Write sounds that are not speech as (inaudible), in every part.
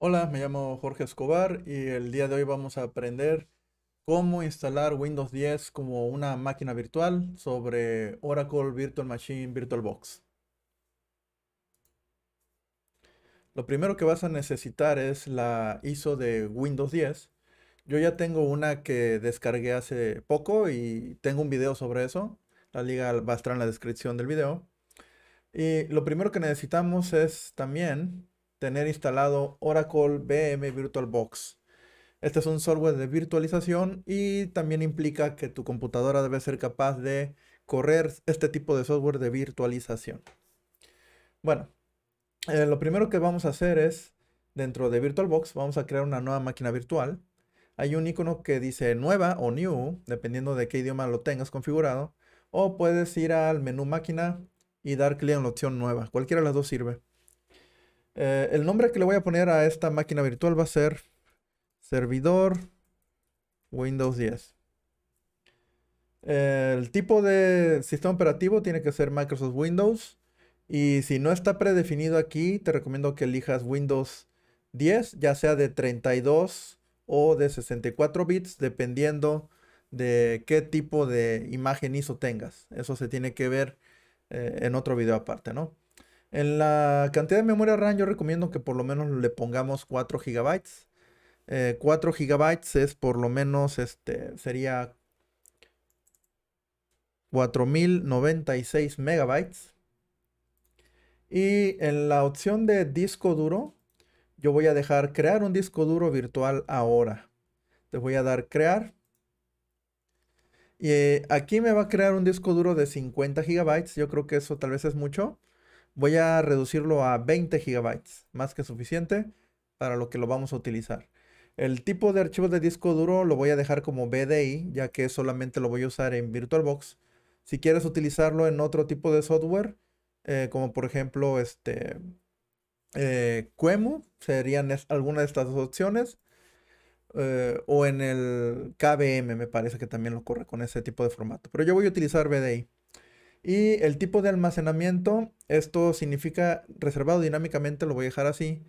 Hola, me llamo Jorge Escobar y el día de hoy vamos a aprender cómo instalar Windows 10 como una máquina virtual sobre Oracle Virtual Machine VirtualBox. Lo primero que vas a necesitar es la ISO de Windows 10. Yo ya tengo una que descargué hace poco y tengo un video sobre eso. La liga va a estar en la descripción del video. Y lo primero que necesitamos es también tener instalado Oracle VM VirtualBox. Este es un software de virtualización y también implica que tu computadora debe ser capaz de correr este tipo de software de virtualización. Bueno, eh, lo primero que vamos a hacer es, dentro de VirtualBox, vamos a crear una nueva máquina virtual. Hay un icono que dice nueva o new, dependiendo de qué idioma lo tengas configurado. O puedes ir al menú máquina y dar clic en la opción nueva. Cualquiera de las dos sirve. Eh, el nombre que le voy a poner a esta máquina virtual va a ser servidor Windows 10. El tipo de sistema operativo tiene que ser Microsoft Windows. Y si no está predefinido aquí, te recomiendo que elijas Windows 10, ya sea de 32 o de 64 bits, dependiendo de qué tipo de imagen ISO tengas. Eso se tiene que ver eh, en otro video aparte, ¿no? En la cantidad de memoria RAM yo recomiendo que por lo menos le pongamos 4 GB. 4 GB es por lo menos, este, sería 4096 MB. Y en la opción de disco duro, yo voy a dejar crear un disco duro virtual ahora. Te voy a dar crear. Y aquí me va a crear un disco duro de 50 GB. Yo creo que eso tal vez es mucho. Voy a reducirlo a 20 GB, más que suficiente para lo que lo vamos a utilizar. El tipo de archivos de disco duro lo voy a dejar como BDI, ya que solamente lo voy a usar en VirtualBox. Si quieres utilizarlo en otro tipo de software, eh, como por ejemplo este eh, serían alguna de estas dos opciones. Eh, o en el KVM, me parece que también lo corre con ese tipo de formato. Pero yo voy a utilizar BDI. Y el tipo de almacenamiento, esto significa reservado dinámicamente, lo voy a dejar así.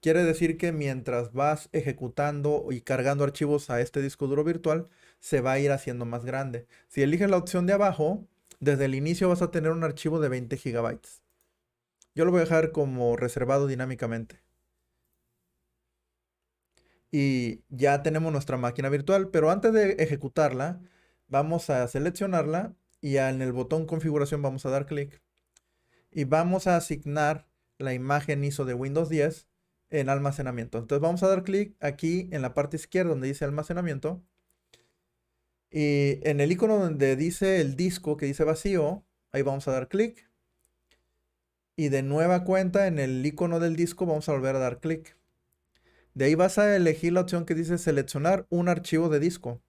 Quiere decir que mientras vas ejecutando y cargando archivos a este disco duro virtual, se va a ir haciendo más grande. Si eliges la opción de abajo, desde el inicio vas a tener un archivo de 20 GB. Yo lo voy a dejar como reservado dinámicamente. Y ya tenemos nuestra máquina virtual, pero antes de ejecutarla, vamos a seleccionarla y en el botón configuración vamos a dar clic y vamos a asignar la imagen ISO de Windows 10 en almacenamiento. Entonces vamos a dar clic aquí en la parte izquierda donde dice almacenamiento y en el icono donde dice el disco que dice vacío, ahí vamos a dar clic y de nueva cuenta en el icono del disco vamos a volver a dar clic. De ahí vas a elegir la opción que dice seleccionar un archivo de disco.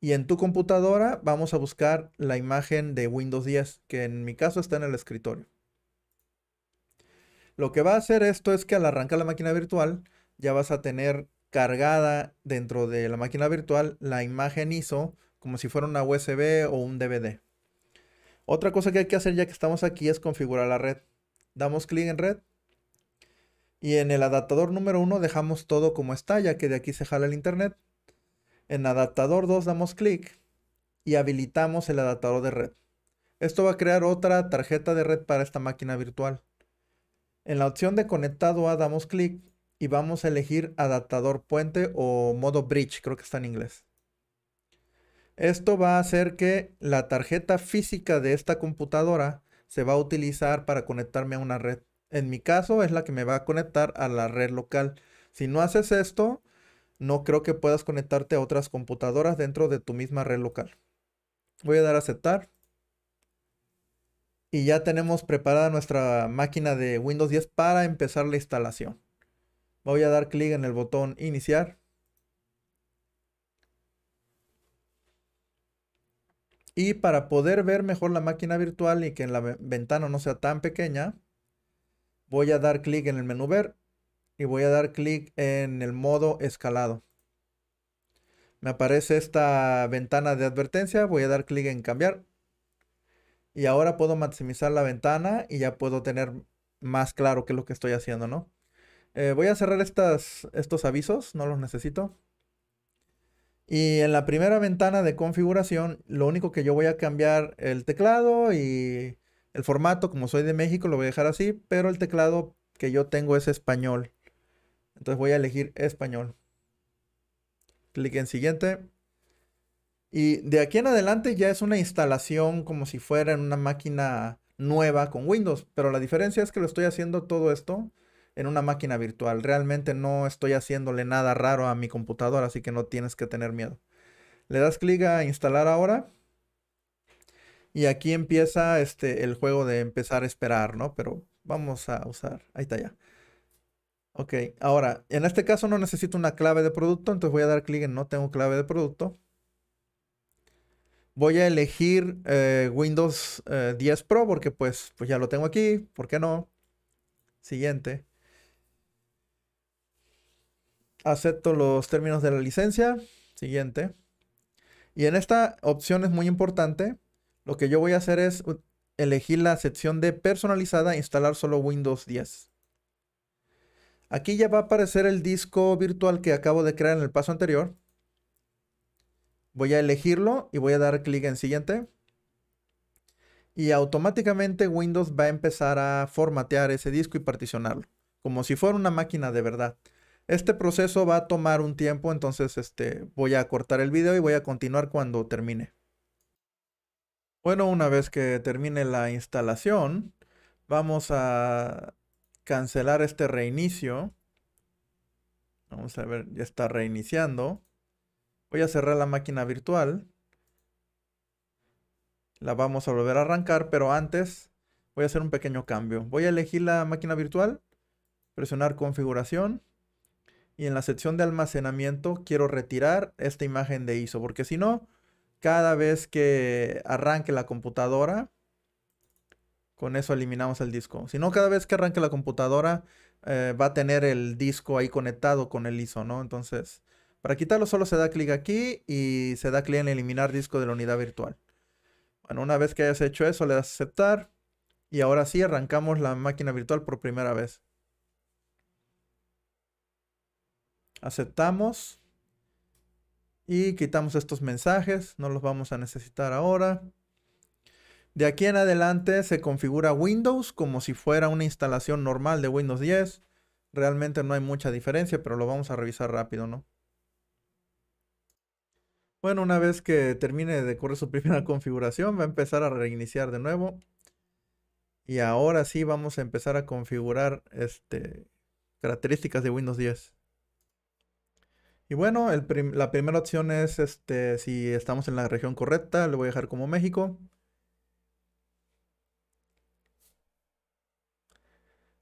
Y en tu computadora vamos a buscar la imagen de Windows 10, que en mi caso está en el escritorio. Lo que va a hacer esto es que al arrancar la máquina virtual, ya vas a tener cargada dentro de la máquina virtual la imagen ISO como si fuera una USB o un DVD. Otra cosa que hay que hacer ya que estamos aquí es configurar la red. Damos clic en red y en el adaptador número 1 dejamos todo como está ya que de aquí se jala el internet. En adaptador 2 damos clic y habilitamos el adaptador de red. Esto va a crear otra tarjeta de red para esta máquina virtual. En la opción de conectado A damos clic y vamos a elegir adaptador puente o modo bridge, creo que está en inglés. Esto va a hacer que la tarjeta física de esta computadora se va a utilizar para conectarme a una red. En mi caso es la que me va a conectar a la red local. Si no haces esto, no creo que puedas conectarte a otras computadoras dentro de tu misma red local. Voy a dar a aceptar. Y ya tenemos preparada nuestra máquina de Windows 10 para empezar la instalación. Voy a dar clic en el botón iniciar. Y para poder ver mejor la máquina virtual y que la ventana no sea tan pequeña, voy a dar clic en el menú ver y voy a dar clic en el modo escalado. Me aparece esta ventana de advertencia, voy a dar clic en cambiar. Y ahora puedo maximizar la ventana y ya puedo tener más claro qué es lo que estoy haciendo, ¿no? Eh, voy a cerrar estas, estos avisos, no los necesito. Y en la primera ventana de configuración, lo único que yo voy a cambiar el teclado y el formato, como soy de México, lo voy a dejar así, pero el teclado que yo tengo es español. Entonces voy a elegir español. Clic en siguiente. Y de aquí en adelante ya es una instalación como si fuera en una máquina nueva con Windows. Pero la diferencia es que lo estoy haciendo todo esto en una máquina virtual. Realmente no estoy haciéndole nada raro a mi computadora, así que no tienes que tener miedo. Le das clic a instalar ahora. Y aquí empieza este, el juego de empezar a esperar, ¿no? Pero vamos a usar. Ahí está ya. Ok, ahora, en este caso no necesito una clave de producto, entonces voy a dar clic en no tengo clave de producto. Voy a elegir eh, Windows 10 eh, Pro porque pues, pues ya lo tengo aquí, ¿por qué no? Siguiente. Acepto los términos de la licencia. Siguiente. Y en esta opción es muy importante. Lo que yo voy a hacer es elegir la sección de personalizada e instalar solo Windows 10. Aquí ya va a aparecer el disco virtual que acabo de crear en el paso anterior. Voy a elegirlo y voy a dar clic en siguiente. Y automáticamente Windows va a empezar a formatear ese disco y particionarlo, como si fuera una máquina de verdad. Este proceso va a tomar un tiempo, entonces este, voy a cortar el video y voy a continuar cuando termine. Bueno, una vez que termine la instalación, vamos a cancelar este reinicio. Vamos a ver, ya está reiniciando. Voy a cerrar la máquina virtual. La vamos a volver a arrancar, pero antes voy a hacer un pequeño cambio. Voy a elegir la máquina virtual, presionar configuración y en la sección de almacenamiento quiero retirar esta imagen de ISO porque si no, cada vez que arranque la computadora con eso eliminamos el disco. Si no, cada vez que arranque la computadora eh, va a tener el disco ahí conectado con el ISO, ¿no? Entonces, para quitarlo solo se da clic aquí y se da clic en eliminar disco de la unidad virtual. Bueno, una vez que hayas hecho eso, le das aceptar. Y ahora sí arrancamos la máquina virtual por primera vez. Aceptamos. Y quitamos estos mensajes. No los vamos a necesitar ahora. De aquí en adelante se configura Windows como si fuera una instalación normal de Windows 10. Realmente no hay mucha diferencia, pero lo vamos a revisar rápido, ¿no? Bueno, una vez que termine de correr su (laughs) primera configuración, va a empezar a reiniciar de nuevo. Y ahora sí vamos a empezar a configurar este, características de Windows 10. Y bueno, la primera opción es este, si estamos en la región correcta, le voy a dejar como México.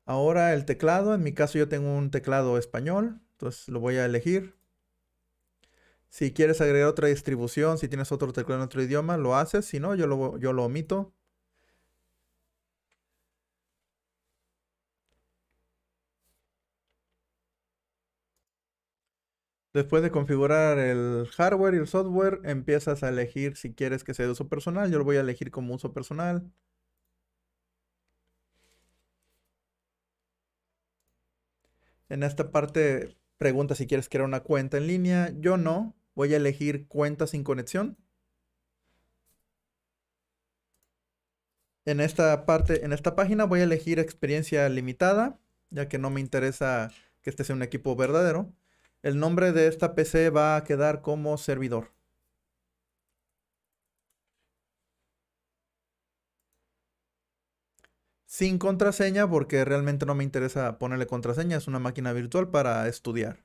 Ahora el teclado, en mi caso yo tengo un teclado español, entonces lo voy a elegir. Si quieres agregar otra distribución, si tienes otro teclado en otro idioma, lo haces, si no, yo lo, yo lo omito. Después de configurar el hardware y el software, empiezas a elegir si quieres que sea de uso personal. Yo lo voy a elegir como uso personal. En esta parte pregunta si quieres crear una cuenta en línea. Yo no. Voy a elegir cuenta sin conexión. En esta parte, en esta página voy a elegir experiencia limitada, ya que no me interesa que este sea un equipo verdadero. El nombre de esta PC va a quedar como servidor. sin contraseña porque realmente no me interesa ponerle contraseña, es una máquina virtual para estudiar.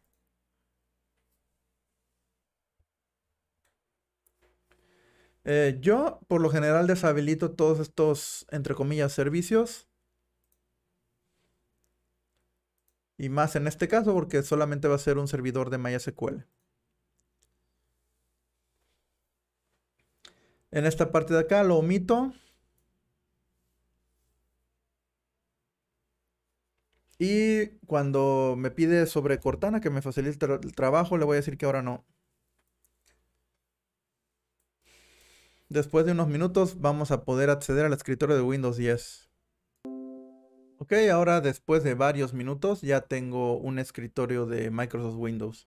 Eh, yo por lo general deshabilito todos estos, entre comillas, servicios. Y más en este caso porque solamente va a ser un servidor de MySQL. En esta parte de acá lo omito. Y cuando me pide sobre Cortana que me facilite el, trabajo, le voy a decir que ahora no. Después de unos minutos vamos a poder acceder al escritorio de Windows 10. Ok, ahora después de varios minutos ya tengo un escritorio de Microsoft Windows.